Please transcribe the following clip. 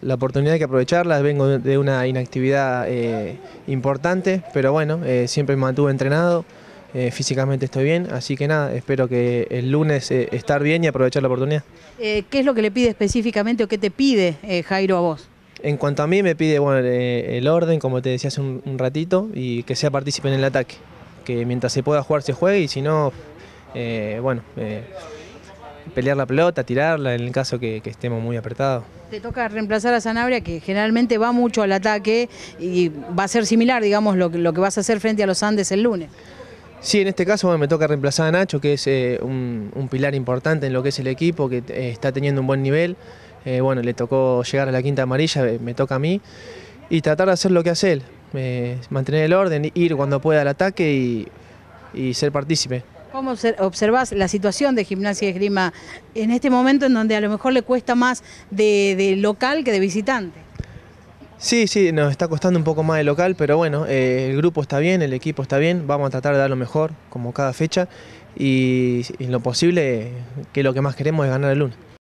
la oportunidad hay que aprovecharla, vengo de una inactividad eh, importante, pero bueno, eh, siempre me mantuve entrenado, eh, físicamente estoy bien, así que nada, espero que el lunes estar bien y aprovechar la oportunidad. ¿Qué es lo que le pide específicamente o qué te pide Jairo a vos? En cuanto a mí me pide bueno, el orden, como te decía hace un, un ratito, y que sea partícipe en el ataque, que mientras se pueda jugar se juegue y si no, bueno pelear la pelota, tirarla en el caso que, estemos muy apretados. Te toca reemplazar a Sanabria, que generalmente va mucho al ataque y va a ser similar, digamos, lo, que vas a hacer frente a los Andes el lunes. Sí, en este caso me toca reemplazar a Nacho, que es eh, un, pilar importante en lo que es el equipo, que eh, está teniendo un buen nivel. Eh, bueno, le tocó llegar a la quinta amarilla, me toca a mí. Y tratar de hacer lo que hace él, mantener el orden, ir cuando pueda al ataque y ser partícipe. ¿Cómo observas la situación de gimnasia y esgrima en este momento en donde a lo mejor le cuesta más de, local que de visitante? Sí, sí, nos está costando un poco más de local, pero bueno, eh, el grupo está bien, el equipo está bien, vamos a tratar de dar lo mejor como cada fecha y, en lo posible, que lo que más queremos es ganar el lunes.